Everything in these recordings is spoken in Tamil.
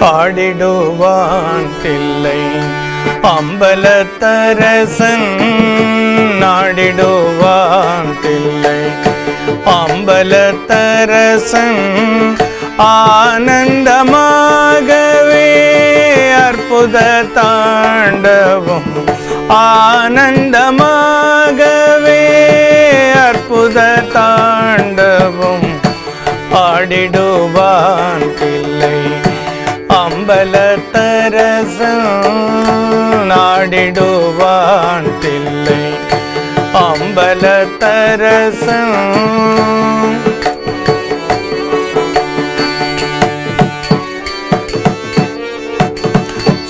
பாடிடுவான் பிள்ளை அம்பலத்தரசன் நாடிடுவான் பிள்ளை அம்பலத்தரசன் ஆனந்தமாகவே அற்புத தாண்டவும் ஆனந்தமாகவே அற்புத தாண்டவும் பாடிடுவான் பிள்ளை அம்பலத்தரசன் நாடிடுவான் பிள்ளை அம்பலத்தரசன்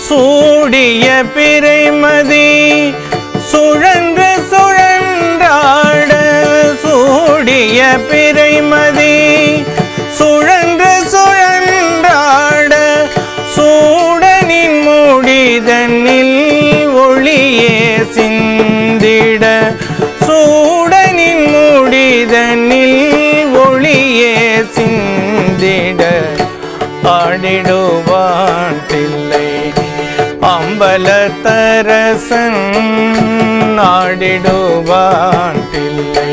சூடிய பிறைமதி சுழன்று சுழன்றாட சூடிய பிறைமதி மகனில் ஒளியே சிந்திட சூடனின் முடிதனில் ஒளியே சிந்திட ஆடிடுவான் பிள்ளை அம்பலத்தரசன் ஆடிடுவான் பிள்ளை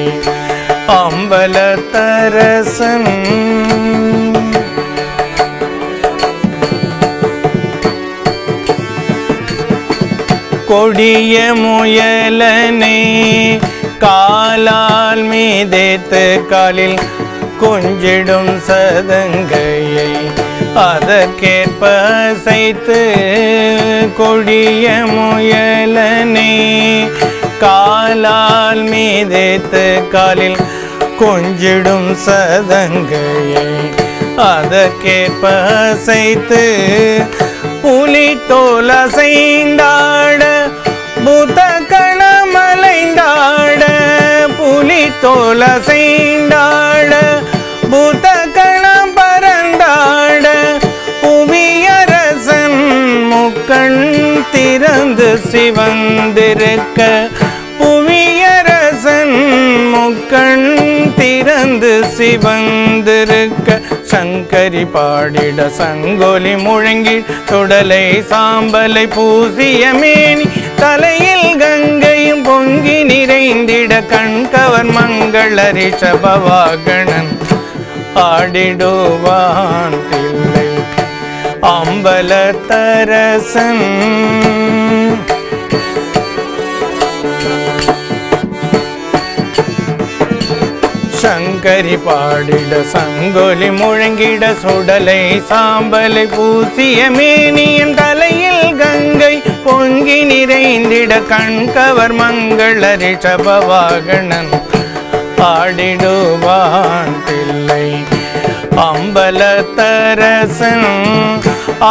அம்பலத்தரசன் கொடிய முயலனை காலால் மீதேத்து காலில் கொஞ்சிடும் சதங்கையை அதற்கேற்ப அசைத்து கொடிய முயலனை காலால் மீதேத்து காலில் கொஞ்சிடும் சதங்கையை அதற்கேற்ப அசைத்து புலி தோலசைந்தாட புத்தகளமலைந்தாட புலி புத்த கணம் பறந்தாட புவியரசன் முக்கண் திறந்து சிவந்திருக்க புவியரசன் முக்கண் திறந்து சிவந்திருக்க சங்கரி பாடிட சங்கொலி முழங்கி தொடலை சாம்பலை பூசிய மேனி தலையில் கங்கையும் பொங்கி நிறைந்திட கண்கவர் மங்கள ரிஷபவாகணன் ஆடிடுவான் அம்பல தரசன் சங்கரி பாடிட சங்கொலி முழங்கிட சுடலை சாம்பலை பூசிய மேனியின் தலையில் கங்கை பொங்கி நிறைந்திட கண்கவர் மங்கள் அரிஷபவாகணன் பாடிடுவான் பிள்ளை அம்பலத்தரசன்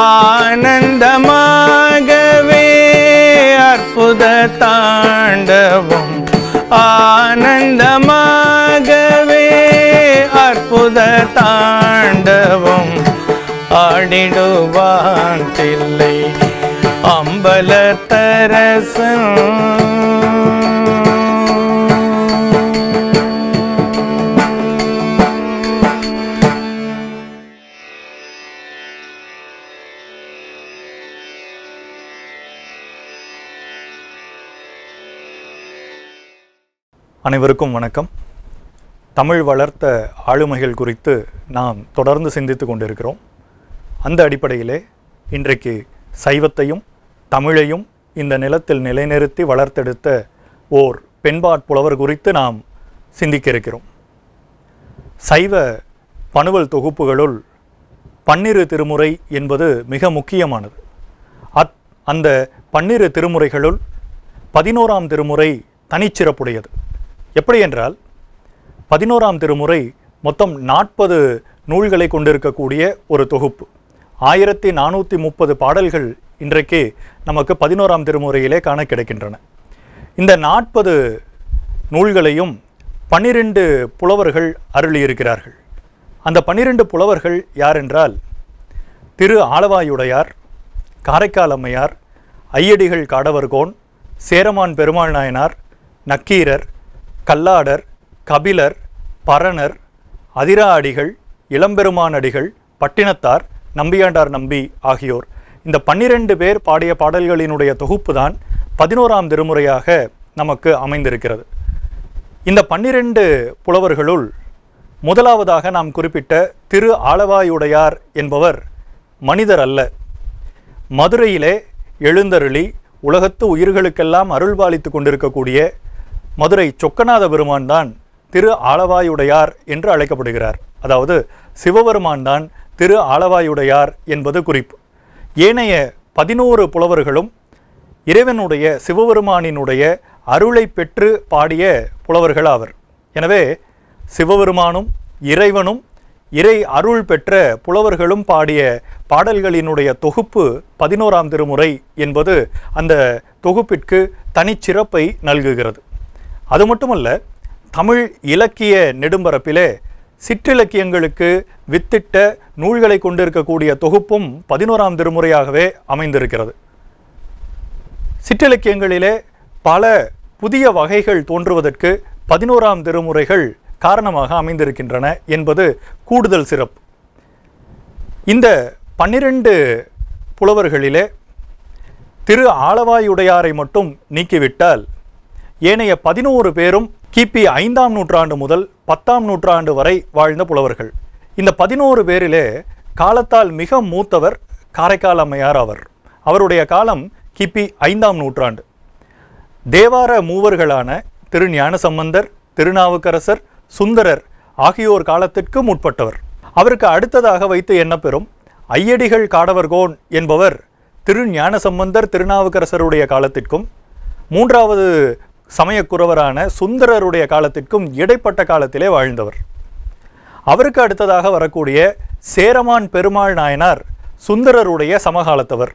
ஆனந்தமாகவே அற்புத தாண்டவம் ஆனந்தமாக தாண்டவம் ஆடிடுவான் தில்லை அம்பல தரசன் அனைவருக்கும் வணக்கம் தமிழ் வளர்த்த ஆளுமைகள் குறித்து நாம் தொடர்ந்து சிந்தித்து கொண்டிருக்கிறோம் அந்த அடிப்படையிலே இன்றைக்கு சைவத்தையும் தமிழையும் இந்த நிலத்தில் நிலைநிறுத்தி வளர்த்தெடுத்த ஓர் பெண்பாட்புலவர் புலவர் குறித்து நாம் சிந்திக்க இருக்கிறோம் சைவ பணுவல் தொகுப்புகளுள் பன்னிரு திருமுறை என்பது மிக முக்கியமானது அத் அந்த பன்னிரு திருமுறைகளுள் பதினோராம் திருமுறை தனிச்சிறப்புடையது எப்படி என்றால் பதினோராம் திருமுறை மொத்தம் நாற்பது நூல்களை கொண்டிருக்கக்கூடிய ஒரு தொகுப்பு ஆயிரத்தி நானூற்றி முப்பது பாடல்கள் இன்றைக்கு நமக்கு பதினோராம் திருமுறையிலே காண கிடைக்கின்றன இந்த நாற்பது நூல்களையும் பன்னிரெண்டு புலவர்கள் அருளியிருக்கிறார்கள் அந்த பன்னிரெண்டு புலவர்கள் யார் என்றால் திரு ஆளவாயுடையார் காரைக்கால் அம்மையார் ஐயடிகள் காடவர்கோன் சேரமான் பெருமாள் நாயனார் நக்கீரர் கல்லாடர் கபிலர் பரணர் அதிரா அடிகள் இளம்பெருமான் அடிகள் பட்டினத்தார் நம்பியாண்டார் நம்பி ஆகியோர் இந்த பன்னிரண்டு பேர் பாடிய பாடல்களினுடைய தொகுப்பு தான் பதினோராம் திருமுறையாக நமக்கு அமைந்திருக்கிறது இந்த பன்னிரண்டு புலவர்களுள் முதலாவதாக நாம் குறிப்பிட்ட திரு ஆளவாயுடையார் என்பவர் மனிதர் அல்ல மதுரையிலே எழுந்தருளி உலகத்து உயிர்களுக்கெல்லாம் அருள்பாலித்து கொண்டிருக்கக்கூடிய மதுரை சொக்கநாத பெருமான் தான் திரு ஆளவாயுடையார் என்று அழைக்கப்படுகிறார் அதாவது சிவபெருமான் தான் திரு ஆளவாயுடையார் என்பது குறிப்பு ஏனைய பதினோரு புலவர்களும் இறைவனுடைய சிவபெருமானினுடைய அருளை பெற்று பாடிய புலவர்கள் ஆவர் எனவே சிவபெருமானும் இறைவனும் இறை அருள் பெற்ற புலவர்களும் பாடிய பாடல்களினுடைய தொகுப்பு பதினோராம் திருமுறை என்பது அந்த தொகுப்பிற்கு தனிச்சிறப்பை நல்குகிறது அது மட்டுமல்ல தமிழ் இலக்கிய நெடும்பரப்பிலே சிற்றிலக்கியங்களுக்கு வித்திட்ட நூல்களை கொண்டிருக்கக்கூடிய தொகுப்பும் பதினோராம் திருமுறையாகவே அமைந்திருக்கிறது சிற்றிலக்கியங்களிலே பல புதிய வகைகள் தோன்றுவதற்கு பதினோராம் திருமுறைகள் காரணமாக அமைந்திருக்கின்றன என்பது கூடுதல் சிறப்பு இந்த பன்னிரண்டு புலவர்களிலே திரு ஆளவாயுடையாரை மட்டும் நீக்கிவிட்டால் ஏனைய பதினோரு பேரும் கிபி ஐந்தாம் நூற்றாண்டு முதல் பத்தாம் நூற்றாண்டு வரை வாழ்ந்த புலவர்கள் இந்த பதினோரு பேரிலே காலத்தால் மிக மூத்தவர் காரைக்கால் அம்மையார் அவர் அவருடைய காலம் கிபி ஐந்தாம் நூற்றாண்டு தேவார மூவர்களான திருஞான சம்பந்தர் திருநாவுக்கரசர் சுந்தரர் ஆகியோர் காலத்திற்கு முற்பட்டவர் அவருக்கு அடுத்ததாக வைத்து என்ன பெறும் ஐயடிகள் காடவர்கோன் என்பவர் திரு ஞானசம்பந்தர் திருநாவுக்கரசருடைய காலத்திற்கும் மூன்றாவது சமயக்குறவரான சுந்தரருடைய காலத்திற்கும் இடைப்பட்ட காலத்திலே வாழ்ந்தவர் அவருக்கு அடுத்ததாக வரக்கூடிய சேரமான் பெருமாள் நாயனார் சுந்தரருடைய சமகாலத்தவர்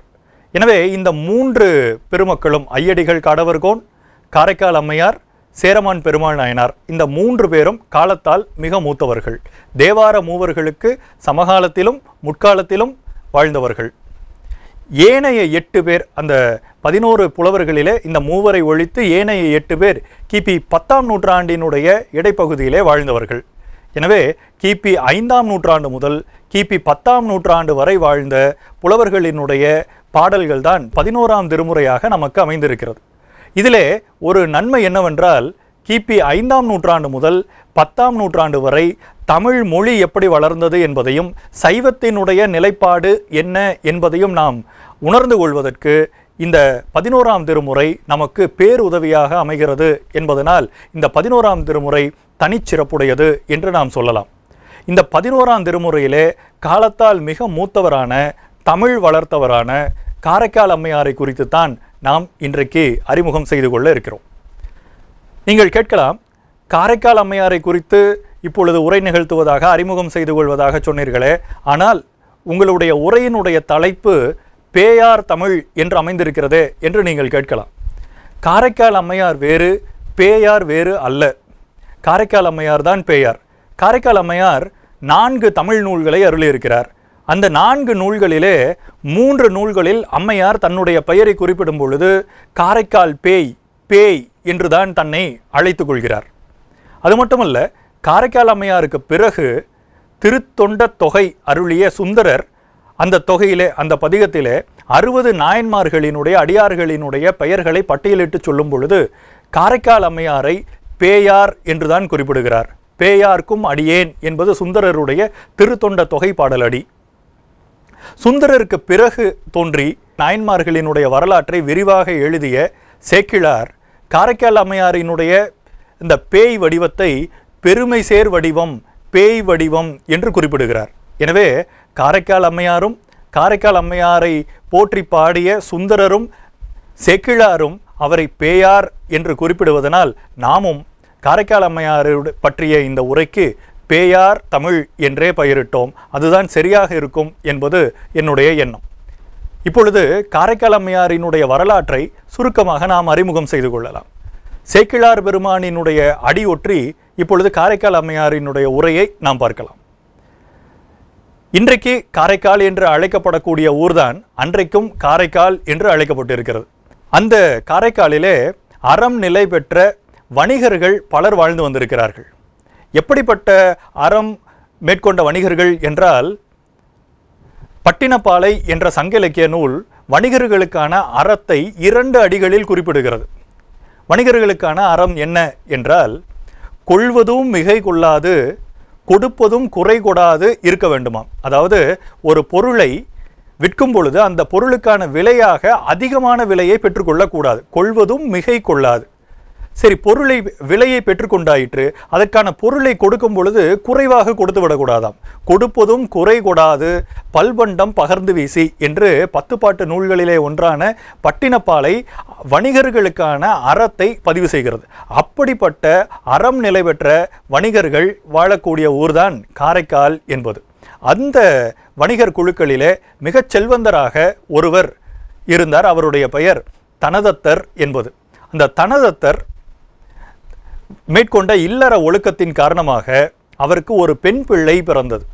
எனவே இந்த மூன்று பெருமக்களும் ஐயடிகள் காடவர்கோன் காரைக்கால் அம்மையார் சேரமான் பெருமாள் நாயனார் இந்த மூன்று பேரும் காலத்தால் மிக மூத்தவர்கள் தேவார மூவர்களுக்கு சமகாலத்திலும் முற்காலத்திலும் வாழ்ந்தவர்கள் ஏனைய எட்டு பேர் அந்த பதினோரு புலவர்களிலே இந்த மூவரை ஒழித்து ஏனைய எட்டு பேர் கிபி பத்தாம் நூற்றாண்டினுடைய இடைப்பகுதியிலே வாழ்ந்தவர்கள் எனவே கிபி ஐந்தாம் நூற்றாண்டு முதல் கிபி பத்தாம் நூற்றாண்டு வரை வாழ்ந்த புலவர்களினுடைய பாடல்கள் தான் பதினோராம் திருமுறையாக நமக்கு அமைந்திருக்கிறது இதிலே ஒரு நன்மை என்னவென்றால் கிபி ஐந்தாம் நூற்றாண்டு முதல் பத்தாம் நூற்றாண்டு வரை தமிழ் மொழி எப்படி வளர்ந்தது என்பதையும் சைவத்தினுடைய நிலைப்பாடு என்ன என்பதையும் நாம் உணர்ந்து கொள்வதற்கு இந்த பதினோராம் திருமுறை நமக்கு பேருதவியாக அமைகிறது என்பதனால் இந்த பதினோராம் திருமுறை தனிச்சிறப்புடையது என்று நாம் சொல்லலாம் இந்த பதினோராம் திருமுறையிலே காலத்தால் மிக மூத்தவரான தமிழ் வளர்த்தவரான காரைக்கால் அம்மையாரை குறித்து தான் நாம் இன்றைக்கு அறிமுகம் செய்து கொள்ள இருக்கிறோம் நீங்கள் கேட்கலாம் காரைக்கால் அம்மையாரை குறித்து இப்பொழுது உரை நிகழ்த்துவதாக அறிமுகம் செய்து கொள்வதாக சொன்னீர்களே ஆனால் உங்களுடைய உரையினுடைய தலைப்பு பேயார் தமிழ் என்று அமைந்திருக்கிறது என்று நீங்கள் கேட்கலாம் காரைக்கால் அம்மையார் வேறு பேயார் வேறு அல்ல காரைக்கால் அம்மையார் தான் பேயார் காரைக்கால் அம்மையார் நான்கு தமிழ் நூல்களை அருளியிருக்கிறார் அந்த நான்கு நூல்களிலே மூன்று நூல்களில் அம்மையார் தன்னுடைய பெயரை குறிப்பிடும் பொழுது காரைக்கால் பேய் பேய் என்றுதான் தன்னை அழைத்து கொள்கிறார் அது மட்டுமல்ல காரைக்கால் அம்மையாருக்கு பிறகு திருத்தொண்ட தொகை அருளிய சுந்தரர் அந்த தொகையிலே அந்த பதிகத்திலே அறுபது நாயன்மார்களினுடைய அடியார்களினுடைய பெயர்களை பட்டியலிட்டு சொல்லும் பொழுது காரைக்கால் அம்மையாரை பேயார் என்றுதான் குறிப்பிடுகிறார் பேயார்க்கும் அடியேன் என்பது சுந்தரருடைய திருத்தொண்ட தொகை பாடலடி சுந்தரருக்கு பிறகு தோன்றி நாயன்மார்களினுடைய வரலாற்றை விரிவாக எழுதிய சேக்கிழார் காரைக்கால் அம்மையாரினுடைய இந்த பேய் வடிவத்தை பெருமை சேர் வடிவம் பேய் வடிவம் என்று குறிப்பிடுகிறார் எனவே காரைக்கால் அம்மையாரும் காரைக்கால் அம்மையாரை போற்றி பாடிய சுந்தரரும் செக்கிழாரும் அவரை பேயார் என்று குறிப்பிடுவதனால் நாமும் காரைக்கால் அம்மையாரோடு பற்றிய இந்த உரைக்கு பேயார் தமிழ் என்றே பயிரிட்டோம் அதுதான் சரியாக இருக்கும் என்பது என்னுடைய எண்ணம் இப்பொழுது காரைக்கால் அம்மையாரினுடைய வரலாற்றை சுருக்கமாக நாம் அறிமுகம் செய்து கொள்ளலாம் சேக்கிழார் பெருமானினுடைய அடியொற்றி இப்பொழுது காரைக்கால் அம்மையாரினுடைய உரையை நாம் பார்க்கலாம் இன்றைக்கு காரைக்கால் என்று அழைக்கப்படக்கூடிய ஊர்தான் அன்றைக்கும் காரைக்கால் என்று அழைக்கப்பட்டிருக்கிறது அந்த காரைக்காலிலே அறம் நிலை பெற்ற வணிகர்கள் பலர் வாழ்ந்து வந்திருக்கிறார்கள் எப்படிப்பட்ட அறம் மேற்கொண்ட வணிகர்கள் என்றால் பட்டினப்பாலை என்ற சங்க இலக்கிய நூல் வணிகர்களுக்கான அறத்தை இரண்டு அடிகளில் குறிப்பிடுகிறது வணிகர்களுக்கான அறம் என்ன என்றால் கொள்வதும் மிகை கொள்ளாது கொடுப்பதும் குறை கொடாது இருக்க வேண்டுமாம் அதாவது ஒரு பொருளை விற்கும் பொழுது அந்த பொருளுக்கான விலையாக அதிகமான விலையை பெற்றுக்கொள்ளக்கூடாது கொள்வதும் மிகை கொள்ளாது சரி பொருளை விலையை பெற்றுக்கொண்டாயிற்று அதற்கான பொருளை கொடுக்கும் பொழுது குறைவாக கொடுத்து விடக்கூடாதாம் கொடுப்பதும் குறை கொடாது பல்வண்டம் பகர்ந்து வீசி என்று பத்து பாட்டு நூல்களிலே ஒன்றான பட்டினப்பாலை வணிகர்களுக்கான அறத்தை பதிவு செய்கிறது அப்படிப்பட்ட அறம் நிலை பெற்ற வணிகர்கள் வாழக்கூடிய ஊர்தான் காரைக்கால் என்பது அந்த வணிகர் குழுக்களிலே மிகச் செல்வந்தராக ஒருவர் இருந்தார் அவருடைய பெயர் தனதத்தர் என்பது அந்த தனதத்தர் மேற்கொண்ட இல்லற ஒழுக்கத்தின் காரணமாக அவருக்கு ஒரு பெண் பிள்ளை பிறந்தது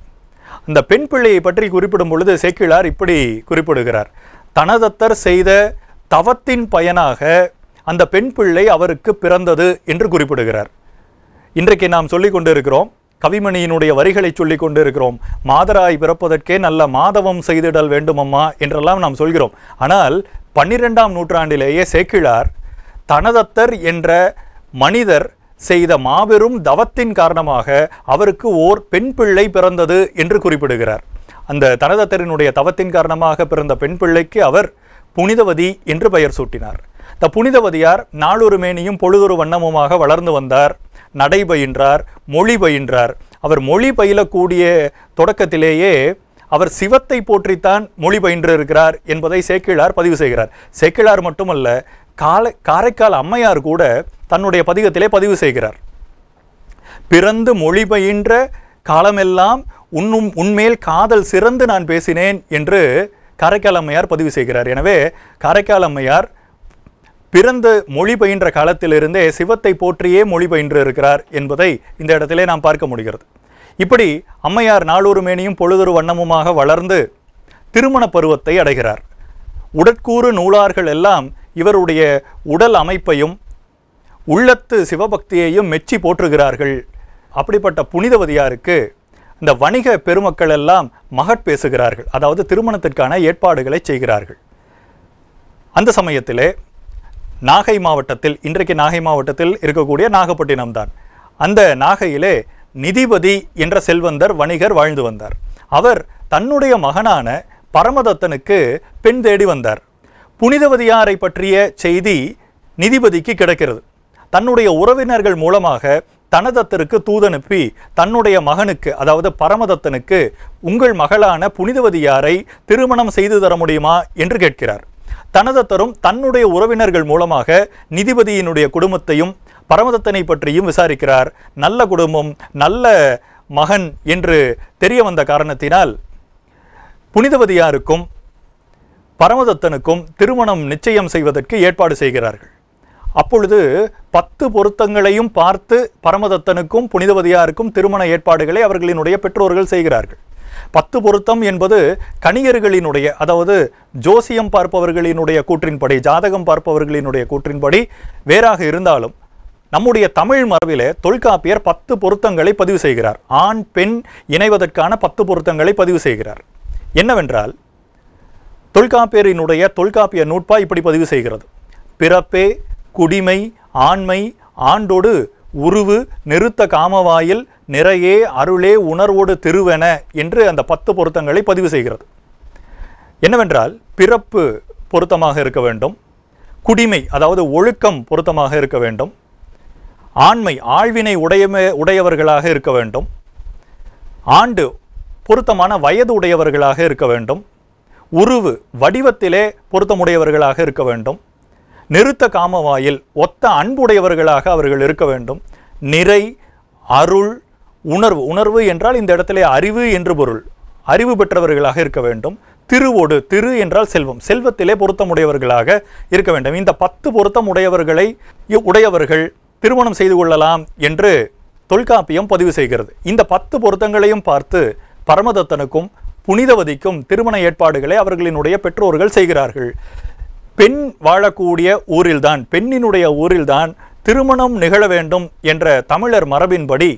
அந்த பெண் பிள்ளையை பற்றி குறிப்பிடும் பொழுது சேக்கிழார் இப்படி குறிப்பிடுகிறார் தனதத்தர் செய்த தவத்தின் பயனாக அந்த பெண் பிள்ளை அவருக்கு பிறந்தது என்று குறிப்பிடுகிறார் இன்றைக்கு நாம் சொல்லிக் கொண்டிருக்கிறோம் கவிமணியினுடைய வரிகளை சொல்லிக் கொண்டிருக்கிறோம் மாதராய் பிறப்பதற்கே நல்ல மாதவம் செய்திடல் வேண்டுமம்மா என்றெல்லாம் நாம் சொல்கிறோம் ஆனால் பன்னிரெண்டாம் நூற்றாண்டிலேயே சேக்கிழார் தனதத்தர் என்ற மனிதர் செய்த மாபெரும் தவத்தின் காரணமாக அவருக்கு ஓர் பெண் பிள்ளை பிறந்தது என்று குறிப்பிடுகிறார் அந்த தனதத்தரினுடைய தவத்தின் காரணமாக பிறந்த பெண் பிள்ளைக்கு அவர் புனிதவதி என்று பெயர் சூட்டினார் த புனிதவதியார் நாளொரு மேனியும் பொழுதொரு வண்ணமுமாக வளர்ந்து வந்தார் நடை பயின்றார் மொழி பயின்றார் அவர் மொழி பயிலக்கூடிய தொடக்கத்திலேயே அவர் சிவத்தை போற்றித்தான் மொழி பயின்றிருக்கிறார் இருக்கிறார் என்பதை சேக்கிழார் பதிவு செய்கிறார் சேக்கிழார் மட்டுமல்ல காலை காரைக்கால் அம்மையார் கூட தன்னுடைய பதிகத்திலே பதிவு செய்கிறார் பிறந்து மொழி பயின்ற காலமெல்லாம் உன்னும் உண்மேல் காதல் சிறந்து நான் பேசினேன் என்று காரைக்கால் அம்மையார் பதிவு செய்கிறார் எனவே காரைக்கால் அம்மையார் பிறந்து மொழி பயின்ற காலத்திலிருந்தே சிவத்தை போற்றியே மொழி பயின்று இருக்கிறார் என்பதை இந்த இடத்திலே நாம் பார்க்க முடிகிறது இப்படி அம்மையார் நாளொரு மேனியும் பொழுதொரு வண்ணமுமாக வளர்ந்து திருமண பருவத்தை அடைகிறார் உடற்கூறு நூலார்கள் எல்லாம் இவருடைய உடல் அமைப்பையும் உள்ளத்து சிவபக்தியையும் மெச்சி போற்றுகிறார்கள் அப்படிப்பட்ட புனிதவதியாருக்கு இந்த வணிக பெருமக்கள் எல்லாம் மகட் பேசுகிறார்கள் அதாவது திருமணத்திற்கான ஏற்பாடுகளை செய்கிறார்கள் அந்த சமயத்திலே நாகை மாவட்டத்தில் இன்றைக்கு நாகை மாவட்டத்தில் இருக்கக்கூடிய நாகப்பட்டினம் தான் அந்த நாகையிலே நிதிபதி என்ற செல்வந்தர் வணிகர் வாழ்ந்து வந்தார் அவர் தன்னுடைய மகனான பரமதத்தனுக்கு பெண் தேடி வந்தார் புனிதவதியாரை பற்றிய செய்தி நிதிபதிக்கு கிடைக்கிறது தன்னுடைய உறவினர்கள் மூலமாக தனதத்தருக்கு தூதனுப்பி தன்னுடைய மகனுக்கு அதாவது பரமதத்தனுக்கு உங்கள் மகளான புனிதவதியாரை திருமணம் செய்து தர முடியுமா என்று கேட்கிறார் தனதத்தரும் தன்னுடைய உறவினர்கள் மூலமாக நிதிபதியினுடைய குடும்பத்தையும் பரமதத்தனை பற்றியும் விசாரிக்கிறார் நல்ல குடும்பம் நல்ல மகன் என்று தெரிய வந்த காரணத்தினால் புனிதவதியாருக்கும் பரமதத்தனுக்கும் திருமணம் நிச்சயம் செய்வதற்கு ஏற்பாடு செய்கிறார்கள் அப்பொழுது பத்து பொருத்தங்களையும் பார்த்து பரமதத்தனுக்கும் புனிதவதியாருக்கும் திருமண ஏற்பாடுகளை அவர்களினுடைய பெற்றோர்கள் செய்கிறார்கள் பத்து பொருத்தம் என்பது கணியர்களினுடைய அதாவது ஜோசியம் பார்ப்பவர்களினுடைய கூற்றின்படி ஜாதகம் பார்ப்பவர்களினுடைய கூற்றின்படி வேறாக இருந்தாலும் நம்முடைய தமிழ் மரபிலே தொல்காப்பியர் பத்து பொருத்தங்களை பதிவு செய்கிறார் ஆண் பெண் இணைவதற்கான பத்து பொருத்தங்களை பதிவு செய்கிறார் என்னவென்றால் தொல்காப்பியரினுடைய தொல்காப்பிய நூட்பா இப்படி பதிவு செய்கிறது பிறப்பே குடிமை ஆண்மை ஆண்டோடு உருவு நிறுத்த காமவாயில் நிறையே அருளே உணர்வோடு திருவென என்று அந்த பத்து பொருத்தங்களை பதிவு செய்கிறது என்னவென்றால் பிறப்பு பொருத்தமாக இருக்க வேண்டும் குடிமை அதாவது ஒழுக்கம் பொருத்தமாக இருக்க வேண்டும் ஆண்மை ஆழ்வினை உடையமே உடையவர்களாக இருக்க வேண்டும் ஆண்டு பொருத்தமான வயது உடையவர்களாக இருக்க வேண்டும் உருவு வடிவத்திலே பொருத்தமுடையவர்களாக இருக்க வேண்டும் நிறுத்த காமவாயில் ஒத்த அன்புடையவர்களாக அவர்கள் இருக்க வேண்டும் நிறை அருள் உணர்வு உணர்வு என்றால் இந்த இடத்துல அறிவு என்று பொருள் அறிவு பெற்றவர்களாக இருக்க வேண்டும் திருவோடு திரு என்றால் செல்வம் செல்வத்திலே பொருத்தமுடையவர்களாக இருக்க வேண்டும் இந்த பத்து பொருத்தமுடையவர்களை உடையவர்கள் திருமணம் செய்து கொள்ளலாம் என்று தொல்காப்பியம் பதிவு செய்கிறது இந்த பத்து பொருத்தங்களையும் பார்த்து பரமதத்தனுக்கும் புனிதவதிக்கும் திருமண ஏற்பாடுகளை அவர்களினுடைய பெற்றோர்கள் செய்கிறார்கள் பெண் வாழக்கூடிய ஊரில்தான் பெண்ணினுடைய ஊரில்தான் திருமணம் நிகழ வேண்டும் என்ற தமிழர் மரபின்படி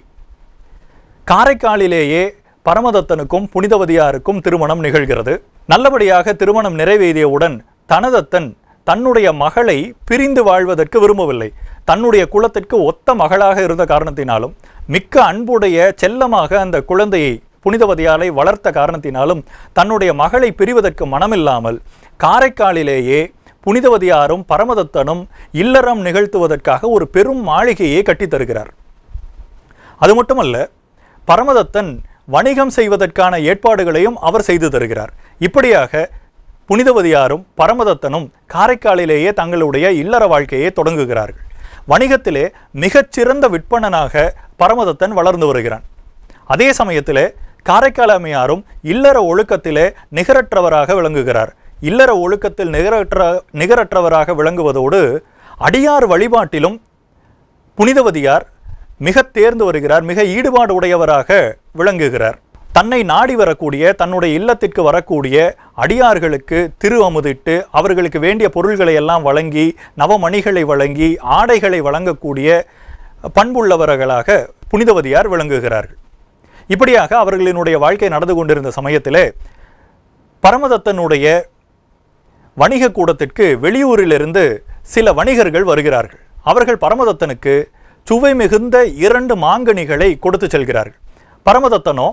காரைக்காலிலேயே பரமதத்தனுக்கும் புனிதவதியாருக்கும் திருமணம் நிகழ்கிறது நல்லபடியாக திருமணம் நிறைவேறியவுடன் தனதத்தன் தன்னுடைய மகளை பிரிந்து வாழ்வதற்கு விரும்பவில்லை தன்னுடைய குலத்திற்கு ஒத்த மகளாக இருந்த காரணத்தினாலும் மிக்க அன்புடைய செல்லமாக அந்த குழந்தையை புனிதவதியாலை வளர்த்த காரணத்தினாலும் தன்னுடைய மகளை பிரிவதற்கு மனமில்லாமல் காரைக்காலிலேயே புனிதவதியாரும் பரமதத்தனும் இல்லறம் நிகழ்த்துவதற்காக ஒரு பெரும் மாளிகையை கட்டித்தருகிறார் அது மட்டுமல்ல பரமதத்தன் வணிகம் செய்வதற்கான ஏற்பாடுகளையும் அவர் செய்து தருகிறார் இப்படியாக புனிதவதியாரும் பரமதத்தனும் காரைக்காலிலேயே தங்களுடைய இல்லற வாழ்க்கையை தொடங்குகிறார்கள் வணிகத்திலே மிகச்சிறந்த விற்பனனாக பரமதத்தன் வளர்ந்து வருகிறான் அதே சமயத்திலே காரைக்கால் அம்மையாரும் இல்லற ஒழுக்கத்திலே நிகரற்றவராக விளங்குகிறார் இல்லற ஒழுக்கத்தில் நிகரற்ற நிகரற்றவராக விளங்குவதோடு அடியார் வழிபாட்டிலும் புனிதவதியார் மிக தேர்ந்து வருகிறார் மிக ஈடுபாடு உடையவராக விளங்குகிறார் தன்னை நாடி வரக்கூடிய தன்னுடைய இல்லத்திற்கு வரக்கூடிய அடியார்களுக்கு திரு அமுதிட்டு அவர்களுக்கு வேண்டிய பொருள்களை எல்லாம் வழங்கி நவமணிகளை வழங்கி ஆடைகளை வழங்கக்கூடிய பண்புள்ளவர்களாக புனிதவதியார் விளங்குகிறார்கள் இப்படியாக அவர்களினுடைய வாழ்க்கை நடந்து கொண்டிருந்த சமயத்திலே பரமதத்தனுடைய வணிக கூடத்திற்கு வெளியூரிலிருந்து சில வணிகர்கள் வருகிறார்கள் அவர்கள் பரமதத்தனுக்கு சுவை மிகுந்த இரண்டு மாங்கனிகளை கொடுத்து செல்கிறார்கள் பரமதத்தனோ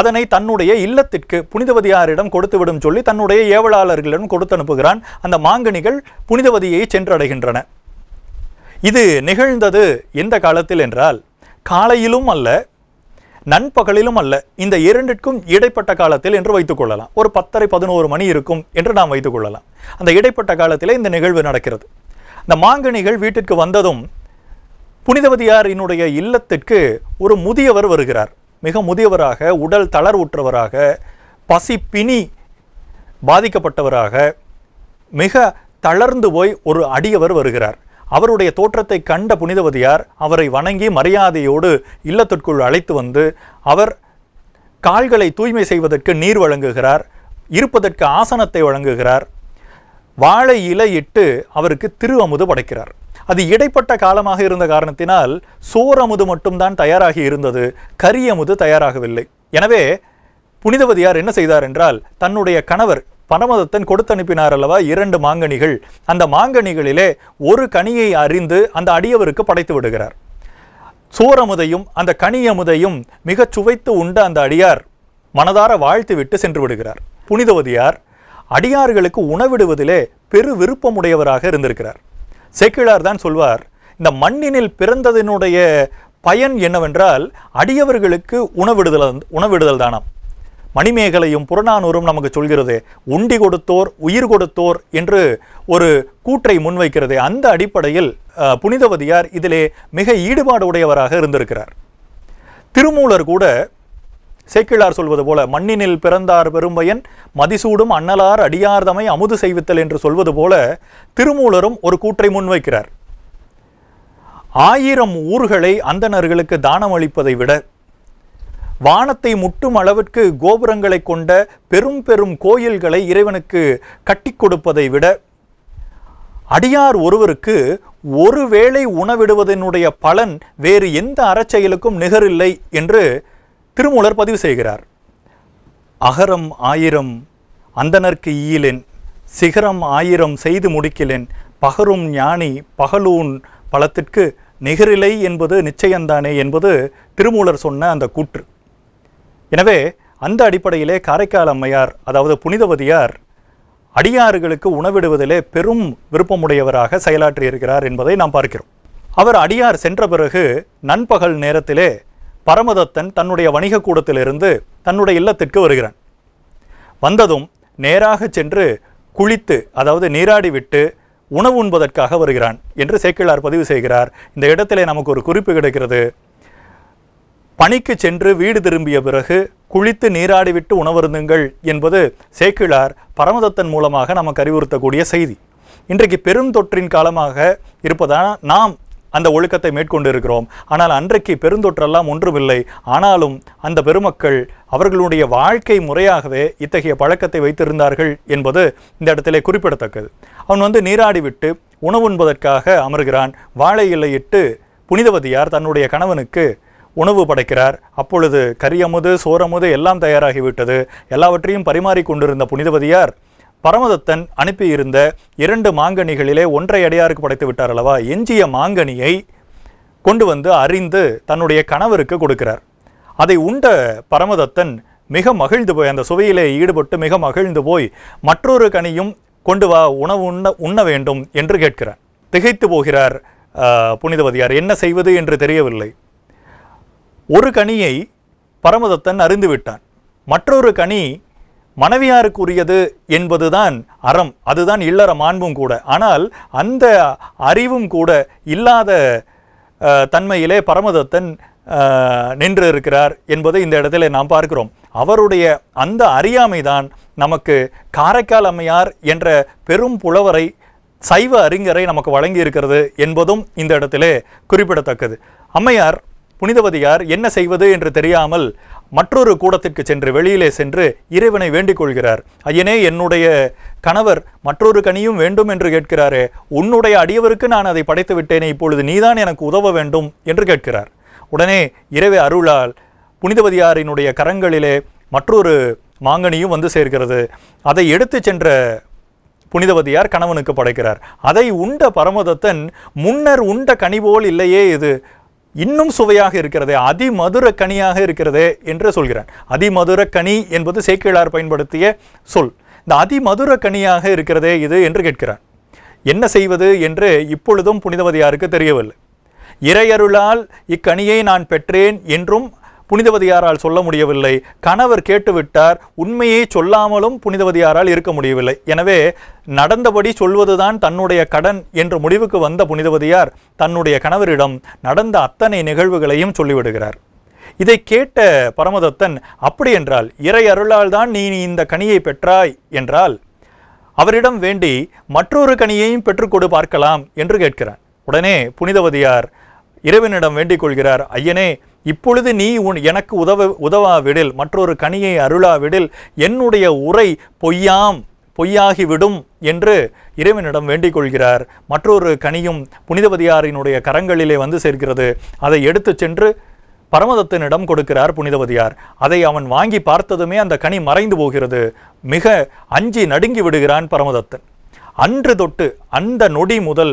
அதனை தன்னுடைய இல்லத்திற்கு புனிதவதியாரிடம் கொடுத்துவிடும் சொல்லி தன்னுடைய ஏவலாளர்களிடம் கொடுத்து அனுப்புகிறான் அந்த மாங்கனிகள் புனிதவதியை சென்றடைகின்றன இது நிகழ்ந்தது எந்த காலத்தில் என்றால் காலையிலும் அல்ல நண்பகலிலும் அல்ல இந்த இரண்டிற்கும் இடைப்பட்ட காலத்தில் என்று வைத்துக்கொள்ளலாம் ஒரு பத்தரை பதினோரு மணி இருக்கும் என்று நாம் வைத்துக்கொள்ளலாம் அந்த இடைப்பட்ட காலத்தில் இந்த நிகழ்வு நடக்கிறது இந்த மாங்கனிகள் வீட்டிற்கு வந்ததும் புனிதவதியாரினுடைய இல்லத்திற்கு ஒரு முதியவர் வருகிறார் மிக முதியவராக உடல் தளர்வுற்றவராக பசி பிணி பாதிக்கப்பட்டவராக மிக தளர்ந்து போய் ஒரு அடியவர் வருகிறார் அவருடைய தோற்றத்தை கண்ட புனிதவதியார் அவரை வணங்கி மரியாதையோடு இல்லத்திற்குள் அழைத்து வந்து அவர் கால்களை தூய்மை செய்வதற்கு நீர் வழங்குகிறார் இருப்பதற்கு ஆசனத்தை வழங்குகிறார் வாழை இலையிட்டு அவருக்கு திரு அமுது படைக்கிறார் அது இடைப்பட்ட காலமாக இருந்த காரணத்தினால் சோரமுது மட்டும்தான் தயாராகி இருந்தது கரியமுது தயாராகவில்லை எனவே புனிதவதியார் என்ன செய்தார் என்றால் தன்னுடைய கணவர் பரமதத்தன் கொடுத்து அனுப்பினார் அல்லவா இரண்டு மாங்கனிகள் அந்த மாங்கனிகளிலே ஒரு கனியை அறிந்து அந்த அடியவருக்கு படைத்து விடுகிறார் சூரமுதையும் அந்த கனியமுதையும் மிகச் சுவைத்து உண்ட அந்த அடியார் மனதார வாழ்த்து விட்டு சென்று விடுகிறார் புனிதவதியார் அடியார்களுக்கு உணவிடுவதிலே பெரு விருப்பமுடையவராக இருந்திருக்கிறார் சேக்கிழார் தான் சொல்வார் இந்த மண்ணினில் பிறந்ததனுடைய பயன் என்னவென்றால் அடியவர்களுக்கு உணவிடுதல் உணவிடுதல் தானாம் மணிமேகலையும் புறநானூரும் நமக்கு சொல்கிறது உண்டி கொடுத்தோர் உயிர் கொடுத்தோர் என்று ஒரு கூற்றை முன்வைக்கிறது அந்த அடிப்படையில் புனிதவதியார் இதிலே மிக ஈடுபாடு உடையவராக இருந்திருக்கிறார் திருமூலர் கூட சேக்கிழார் சொல்வது போல மண்ணினில் பிறந்தார் பெரும்பயன் மதிசூடும் அன்னலார் அடியார்தமை அமுது செய்வித்தல் என்று சொல்வது போல திருமூலரும் ஒரு கூற்றை முன்வைக்கிறார் ஆயிரம் ஊர்களை அந்தணர்களுக்கு தானம் அளிப்பதை விட வானத்தை முட்டும் அளவிற்கு கோபுரங்களை கொண்ட பெரும் பெரும் கோயில்களை இறைவனுக்கு கட்டி கொடுப்பதை விட அடியார் ஒருவருக்கு ஒருவேளை உணவிடுவதனுடைய பலன் வேறு எந்த அறச்செயலுக்கும் நிகரில்லை என்று திருமூலர் பதிவு செய்கிறார் அகரம் ஆயிரம் அந்தனர்க்கு ஈயிலேன் சிகரம் ஆயிரம் செய்து முடிக்கிலேன் பகரும் ஞானி பகலூன் பலத்திற்கு நிகரிலை என்பது நிச்சயந்தானே என்பது திருமூலர் சொன்ன அந்த கூற்று எனவே அந்த அடிப்படையிலே காரைக்கால் அம்மையார் அதாவது புனிதவதியார் அடியாறுகளுக்கு உணவிடுவதிலே பெரும் விருப்பமுடையவராக செயலாற்றியிருக்கிறார் என்பதை நாம் பார்க்கிறோம் அவர் அடியார் சென்ற பிறகு நண்பகல் நேரத்திலே பரமதத்தன் தன்னுடைய வணிக கூடத்திலிருந்து தன்னுடைய இல்லத்திற்கு வருகிறான் வந்ததும் நேராக சென்று குளித்து அதாவது நீராடி விட்டு உணவு உண்பதற்காக வருகிறான் என்று சேக்கிழார் பதிவு செய்கிறார் இந்த இடத்திலே நமக்கு ஒரு குறிப்பு கிடைக்கிறது பணிக்கு சென்று வீடு திரும்பிய பிறகு குளித்து நீராடிவிட்டு உணவருந்துங்கள் என்பது சேக்கிழார் பரமதத்தன் மூலமாக நமக்கு அறிவுறுத்தக்கூடிய செய்தி இன்றைக்கு பெருந்தொற்றின் காலமாக இருப்பதால் நாம் அந்த ஒழுக்கத்தை மேற்கொண்டு இருக்கிறோம் ஆனால் அன்றைக்கு பெருந்தொற்றெல்லாம் ஒன்றுமில்லை ஆனாலும் அந்த பெருமக்கள் அவர்களுடைய வாழ்க்கை முறையாகவே இத்தகைய பழக்கத்தை வைத்திருந்தார்கள் என்பது இந்த இடத்திலே குறிப்பிடத்தக்கது அவன் வந்து நீராடிவிட்டு உணவுண்பதற்காக அமர்கிறான் வாழை இலையிட்டு புனிதவதியார் தன்னுடைய கணவனுக்கு உணவு படைக்கிறார் அப்பொழுது கரியமுது சோரமுது எல்லாம் தயாராகிவிட்டது எல்லாவற்றையும் பரிமாறிக்கொண்டிருந்த புனிதவதியார் பரமதத்தன் அனுப்பியிருந்த இரண்டு மாங்கனிகளிலே ஒன்றை அடையாருக்கு படைத்து விட்டார் அல்லவா எஞ்சிய மாங்கனியை கொண்டு வந்து அறிந்து தன்னுடைய கணவருக்கு கொடுக்கிறார் அதை உண்ட பரமதத்தன் மிக மகிழ்ந்து போய் அந்த சுவையிலே ஈடுபட்டு மிக மகிழ்ந்து போய் மற்றொரு கனியும் கொண்டு வா உணவு உண்ண உண்ண வேண்டும் என்று கேட்கிறார் திகைத்து போகிறார் புனிதவதியார் என்ன செய்வது என்று தெரியவில்லை ஒரு கனியை பரமதத்தன் அறிந்துவிட்டான் மற்றொரு கனி மனைவியாருக்கு உரியது என்பதுதான் அறம் அதுதான் இல்லற மாண்பும் கூட ஆனால் அந்த அறிவும் கூட இல்லாத தன்மையிலே பரமதத்தன் நின்று இருக்கிறார் என்பதை இந்த இடத்துல நாம் பார்க்கிறோம் அவருடைய அந்த அறியாமைதான் நமக்கு காரைக்கால் அம்மையார் என்ற பெரும் புலவரை சைவ அறிஞரை நமக்கு வழங்கி இருக்கிறது என்பதும் இந்த இடத்திலே குறிப்பிடத்தக்கது அம்மையார் புனிதவதியார் என்ன செய்வது என்று தெரியாமல் மற்றொரு கூடத்திற்கு சென்று வெளியிலே சென்று இறைவனை வேண்டிக் கொள்கிறார் ஐயனே என்னுடைய கணவர் மற்றொரு கனியும் வேண்டும் என்று கேட்கிறாரே உன்னுடைய அடியவருக்கு நான் அதை படைத்து விட்டேனே இப்பொழுது நீதான் எனக்கு உதவ வேண்டும் என்று கேட்கிறார் உடனே இரவே அருளால் புனிதவதியாரினுடைய கரங்களிலே மற்றொரு மாங்கனியும் வந்து சேர்கிறது அதை எடுத்து சென்ற புனிதவதியார் கணவனுக்கு படைக்கிறார் அதை உண்ட பரமதத்தன் முன்னர் உண்ட கனிபோல் இல்லையே இது இன்னும் சுவையாக இருக்கிறது அதிமதுர கனியாக இருக்கிறது என்று சொல்கிறார் அதிமதுர கனி என்பது சேக்கிழார் பயன்படுத்திய சொல் இந்த அதிமதுர கனியாக இருக்கிறது இது என்று கேட்கிறார் என்ன செய்வது என்று இப்பொழுதும் புனிதவதியாருக்கு தெரியவில்லை இறையருளால் இக்கனியை நான் பெற்றேன் என்றும் புனிதவதியாரால் சொல்ல முடியவில்லை கணவர் கேட்டுவிட்டார் உண்மையை சொல்லாமலும் புனிதவதியாரால் இருக்க முடியவில்லை எனவே நடந்தபடி சொல்வதுதான் தன்னுடைய கடன் என்ற முடிவுக்கு வந்த புனிதவதியார் தன்னுடைய கணவரிடம் நடந்த அத்தனை நிகழ்வுகளையும் சொல்லிவிடுகிறார் இதை கேட்ட பரமதத்தன் அப்படி என்றால் இறை அருளால் தான் நீ இந்த கனியை பெற்றாய் என்றால் அவரிடம் வேண்டி மற்றொரு கனியையும் பெற்றுக்கொடு பார்க்கலாம் என்று கேட்கிறான் உடனே புனிதவதியார் இறைவனிடம் வேண்டிக் கொள்கிறார் ஐயனே இப்பொழுது நீ உன் எனக்கு உதவ உதவாவிடில் மற்றொரு கனியை அருளாவிடில் என்னுடைய உரை பொய்யாம் பொய்யாகிவிடும் என்று இறைவனிடம் வேண்டிக் கொள்கிறார் மற்றொரு கனியும் புனிதவதியாரினுடைய கரங்களிலே வந்து சேர்க்கிறது அதை எடுத்து சென்று பரமதத்தனிடம் கொடுக்கிறார் புனிதவதியார் அதை அவன் வாங்கி பார்த்ததுமே அந்த கனி மறைந்து போகிறது மிக அஞ்சி நடுங்கி விடுகிறான் பரமதத்தன் அன்று தொட்டு அந்த நொடி முதல்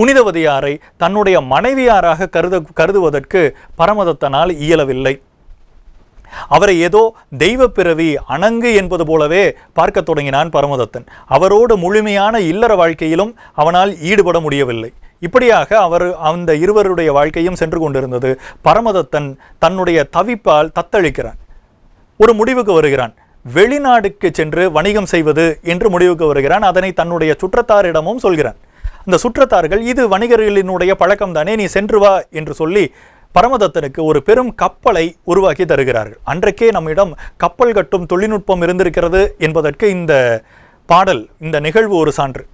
புனிதவதியாரை தன்னுடைய மனைவியாராக கருத கருதுவதற்கு பரமதத்தனால் இயலவில்லை அவரை ஏதோ தெய்வ பிறவி அணங்கு என்பது போலவே பார்க்க தொடங்கினான் பரமதத்தன் அவரோடு முழுமையான இல்லற வாழ்க்கையிலும் அவனால் ஈடுபட முடியவில்லை இப்படியாக அவர் அந்த இருவருடைய வாழ்க்கையும் சென்று கொண்டிருந்தது பரமதத்தன் தன்னுடைய தவிப்பால் தத்தளிக்கிறான் ஒரு முடிவுக்கு வருகிறான் வெளிநாடுக்கு சென்று வணிகம் செய்வது என்று முடிவுக்கு வருகிறான் அதனை தன்னுடைய சுற்றத்தாரிடமும் சொல்கிறான் அந்த சுற்றத்தார்கள் இது வணிகர்களினுடைய பழக்கம் தானே நீ சென்று வா என்று சொல்லி பரமதத்தனுக்கு ஒரு பெரும் கப்பலை உருவாக்கி தருகிறார்கள் அன்றைக்கே நம்மிடம் கப்பல் கட்டும் தொழில்நுட்பம் இருந்திருக்கிறது என்பதற்கு இந்த பாடல் இந்த நிகழ்வு ஒரு சான்று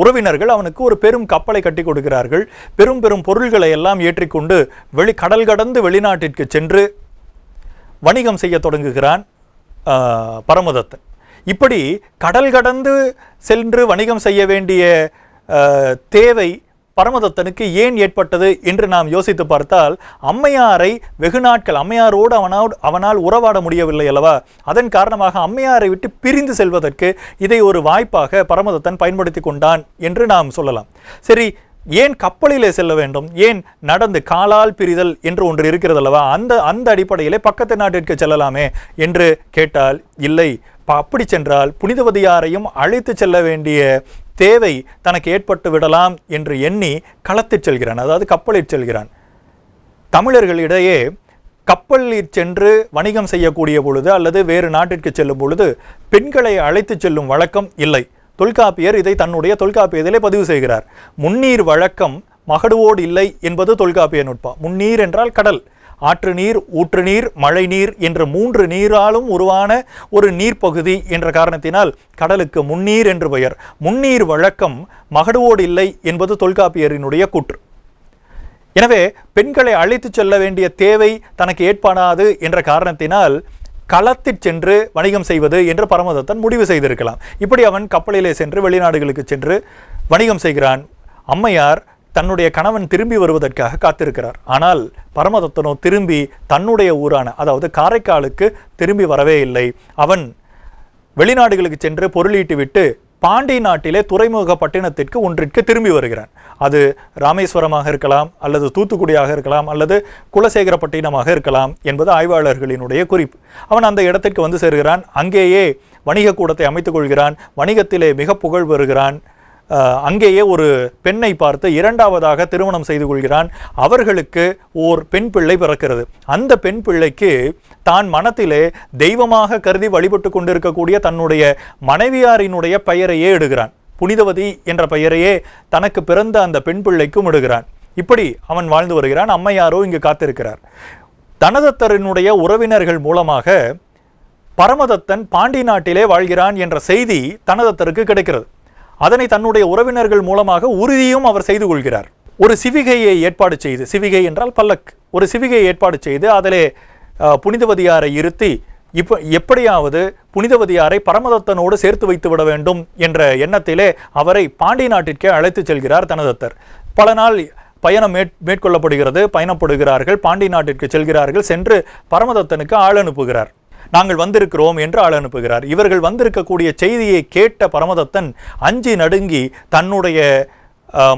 உறவினர்கள் அவனுக்கு ஒரு பெரும் கப்பலை கட்டி கொடுக்கிறார்கள் பெரும் பெரும் பொருள்களை எல்லாம் ஏற்றிக்கொண்டு வெளி கடல் கடந்து வெளிநாட்டிற்கு சென்று வணிகம் செய்ய தொடங்குகிறான் பரமதத்தன் இப்படி கடல் கடந்து சென்று வணிகம் செய்ய வேண்டிய தேவை பரமதத்தனுக்கு ஏன் ஏற்பட்டது என்று நாம் யோசித்து பார்த்தால் அம்மையாரை வெகு நாட்கள் அம்மையாரோடு அவனோடு அவனால் உறவாட முடியவில்லை அல்லவா அதன் காரணமாக அம்மையாரை விட்டு பிரிந்து செல்வதற்கு இதை ஒரு வாய்ப்பாக பரமதத்தன் பயன்படுத்தி கொண்டான் என்று நாம் சொல்லலாம் சரி ஏன் கப்பலிலே செல்ல வேண்டும் ஏன் நடந்து காலால் பிரிதல் என்று ஒன்று இருக்கிறது அல்லவா அந்த அந்த அடிப்படையிலே பக்கத்து நாட்டிற்கு செல்லலாமே என்று கேட்டால் இல்லை அப்படி சென்றால் புனிதவதியாரையும் அழைத்து செல்ல வேண்டிய தேவை தனக்கு ஏற்பட்டு விடலாம் என்று எண்ணி களத்திற் செல்கிறான் அதாவது கப்பலில் செல்கிறான் தமிழர்களிடையே கப்பலில் சென்று வணிகம் செய்யக்கூடிய பொழுது அல்லது வேறு நாட்டிற்கு செல்லும் பொழுது பெண்களை அழைத்து செல்லும் வழக்கம் இல்லை தொல்காப்பியர் இதை தன்னுடைய தொல்காப்பியத்திலே பதிவு செய்கிறார் முன்னீர் வழக்கம் மகடுவோடு இல்லை என்பது தொல்காப்பிய நுட்பம் முன்னீர் என்றால் கடல் ஆற்று நீர் ஊற்று நீர் மழை நீர் என்ற மூன்று நீராலும் உருவான ஒரு நீர்ப்பகுதி என்ற காரணத்தினால் கடலுக்கு முன்னீர் என்று பெயர் முன்னீர் வழக்கம் மகடுவோடு இல்லை என்பது தொல்காப்பியரினுடைய கூற்று எனவே பெண்களை அழைத்துச் செல்ல வேண்டிய தேவை தனக்கு ஏற்பாடாது என்ற காரணத்தினால் களத்திற் சென்று வணிகம் செய்வது என்று பரமதத்தன் முடிவு செய்திருக்கலாம் இப்படி அவன் கப்பலிலே சென்று வெளிநாடுகளுக்கு சென்று வணிகம் செய்கிறான் அம்மையார் தன்னுடைய கணவன் திரும்பி வருவதற்காக காத்திருக்கிறார் ஆனால் பரமதத்தனோ திரும்பி தன்னுடைய ஊரான அதாவது காரைக்காலுக்கு திரும்பி வரவே இல்லை அவன் வெளிநாடுகளுக்கு சென்று பொருளீட்டு விட்டு பாண்டி நாட்டிலே துறைமுக பட்டினத்திற்கு ஒன்றிற்கு திரும்பி வருகிறான் அது ராமேஸ்வரமாக இருக்கலாம் அல்லது தூத்துக்குடியாக இருக்கலாம் அல்லது குலசேகரப்பட்டினமாக இருக்கலாம் என்பது ஆய்வாளர்களினுடைய குறிப்பு அவன் அந்த இடத்திற்கு வந்து சேர்கிறான் அங்கேயே வணிக கூடத்தை அமைத்துக் கொள்கிறான் வணிகத்திலே மிக புகழ் பெறுகிறான் அங்கேயே ஒரு பெண்ணை பார்த்து இரண்டாவதாக திருமணம் செய்து கொள்கிறான் அவர்களுக்கு ஓர் பெண் பிள்ளை பிறக்கிறது அந்த பெண் பிள்ளைக்கு தான் மனத்திலே தெய்வமாக கருதி வழிபட்டு கொண்டிருக்கக்கூடிய தன்னுடைய மனைவியாரினுடைய பெயரையே இடுகிறான் புனிதவதி என்ற பெயரையே தனக்கு பிறந்த அந்த பெண் பிள்ளைக்கும் இடுகிறான் இப்படி அவன் வாழ்ந்து வருகிறான் அம்மையாரோ இங்கு காத்திருக்கிறார் தனதத்தரனுடைய உறவினர்கள் மூலமாக பரமதத்தன் பாண்டி நாட்டிலே வாழ்கிறான் என்ற செய்தி தனதத்தருக்கு கிடைக்கிறது அதனை தன்னுடைய உறவினர்கள் மூலமாக உறுதியும் அவர் செய்து கொள்கிறார் ஒரு சிவிகையை ஏற்பாடு செய்து சிவிகை என்றால் பல்லக் ஒரு சிவிகையை ஏற்பாடு செய்து அதிலே புனிதவதியாரை இருத்தி இப்போ எப்படியாவது புனிதவதியாரை பரமதத்தனோடு சேர்த்து வைத்து விட வேண்டும் என்ற எண்ணத்திலே அவரை பாண்டி நாட்டிற்கே அழைத்து செல்கிறார் தனதத்தர் பல நாள் பயணம் மேற் மேற்கொள்ளப்படுகிறது பயணப்படுகிறார்கள் பாண்டி நாட்டிற்கு செல்கிறார்கள் சென்று பரமதத்தனுக்கு ஆள் அனுப்புகிறார் நாங்கள் வந்திருக்கிறோம் என்று ஆள் அனுப்புகிறார் இவர்கள் வந்திருக்கக்கூடிய செய்தியை கேட்ட பரமதத்தன் அஞ்சி நடுங்கி தன்னுடைய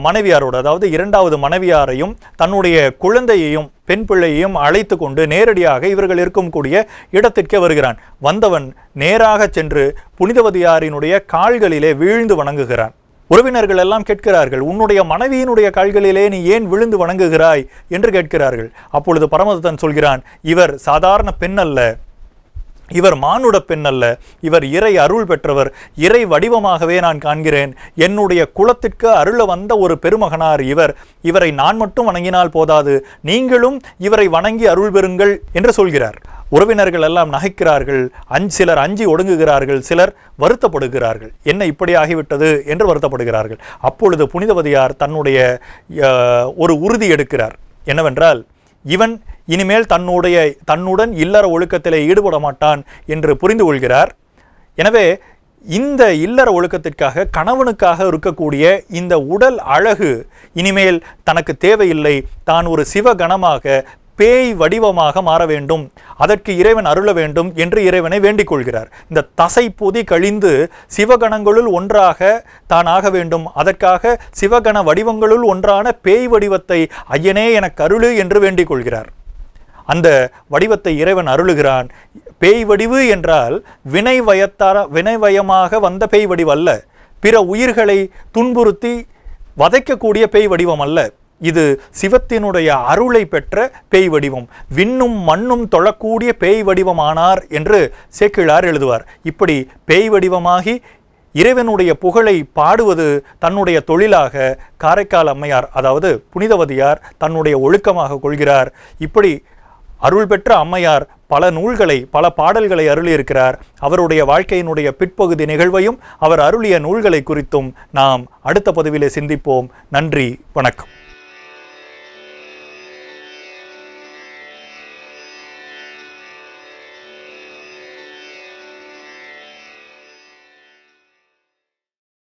மனைவியாரோடு அதாவது இரண்டாவது மனைவியாரையும் தன்னுடைய குழந்தையையும் பெண் பிள்ளையையும் அழைத்து கொண்டு நேரடியாக இவர்கள் இருக்கக்கூடிய இடத்திற்கே வருகிறான் வந்தவன் நேராக சென்று புனிதவதியாரினுடைய கால்களிலே வீழ்ந்து வணங்குகிறான் உறவினர்கள் எல்லாம் கேட்கிறார்கள் உன்னுடைய மனைவியினுடைய கால்களிலே நீ ஏன் விழுந்து வணங்குகிறாய் என்று கேட்கிறார்கள் அப்பொழுது பரமதத்தன் சொல்கிறான் இவர் சாதாரண பெண் அல்ல இவர் மானுட பெண் அல்ல இவர் இறை அருள் பெற்றவர் இறை வடிவமாகவே நான் காண்கிறேன் என்னுடைய குலத்திற்கு அருள வந்த ஒரு பெருமகனார் இவர் இவரை நான் மட்டும் வணங்கினால் போதாது நீங்களும் இவரை வணங்கி அருள் பெறுங்கள் என்று சொல்கிறார் உறவினர்கள் எல்லாம் நகைக்கிறார்கள் அஞ்சு சிலர் அஞ்சி ஒடுங்குகிறார்கள் சிலர் வருத்தப்படுகிறார்கள் என்ன இப்படி ஆகிவிட்டது என்று வருத்தப்படுகிறார்கள் அப்பொழுது புனிதவதியார் தன்னுடைய ஒரு உறுதி எடுக்கிறார் என்னவென்றால் இவன் இனிமேல் தன்னுடைய தன்னுடன் இல்லற ஒழுக்கத்திலே ஈடுபட மாட்டான் என்று புரிந்து கொள்கிறார் எனவே இந்த இல்லற ஒழுக்கத்திற்காக கணவனுக்காக இருக்கக்கூடிய இந்த உடல் அழகு இனிமேல் தனக்கு தேவையில்லை தான் ஒரு சிவகணமாக பேய் வடிவமாக மாற வேண்டும் அதற்கு இறைவன் அருள வேண்டும் என்று இறைவனை வேண்டிக் கொள்கிறார் இந்த தசை பொதி கழிந்து சிவகணங்களுள் ஒன்றாக தான் ஆக வேண்டும் அதற்காக சிவகண வடிவங்களுள் ஒன்றான பேய் வடிவத்தை ஐயனே எனக்கு அருளு என்று வேண்டிக் கொள்கிறார் அந்த வடிவத்தை இறைவன் அருளுகிறான் பேய் வடிவு என்றால் வினை வயத்தார வினைவயமாக வந்த பேய் வடிவு அல்ல பிற உயிர்களை துன்புறுத்தி வதைக்கக்கூடிய பேய் வடிவம் அல்ல இது சிவத்தினுடைய அருளை பெற்ற பேய் வடிவம் விண்ணும் மண்ணும் தொழக்கூடிய பேய் வடிவமானார் என்று சேக்கிழார் எழுதுவார் இப்படி பேய் வடிவமாகி இறைவனுடைய புகழை பாடுவது தன்னுடைய தொழிலாக காரைக்கால் அம்மையார் அதாவது புனிதவதியார் தன்னுடைய ஒழுக்கமாக கொள்கிறார் இப்படி அருள் பெற்ற அம்மையார் பல நூல்களை பல பாடல்களை அருளியிருக்கிறார் அவருடைய வாழ்க்கையினுடைய பிற்பகுதி நிகழ்வையும் அவர் அருளிய நூல்களை குறித்தும் நாம் அடுத்த பதிவிலே சிந்திப்போம் நன்றி வணக்கம்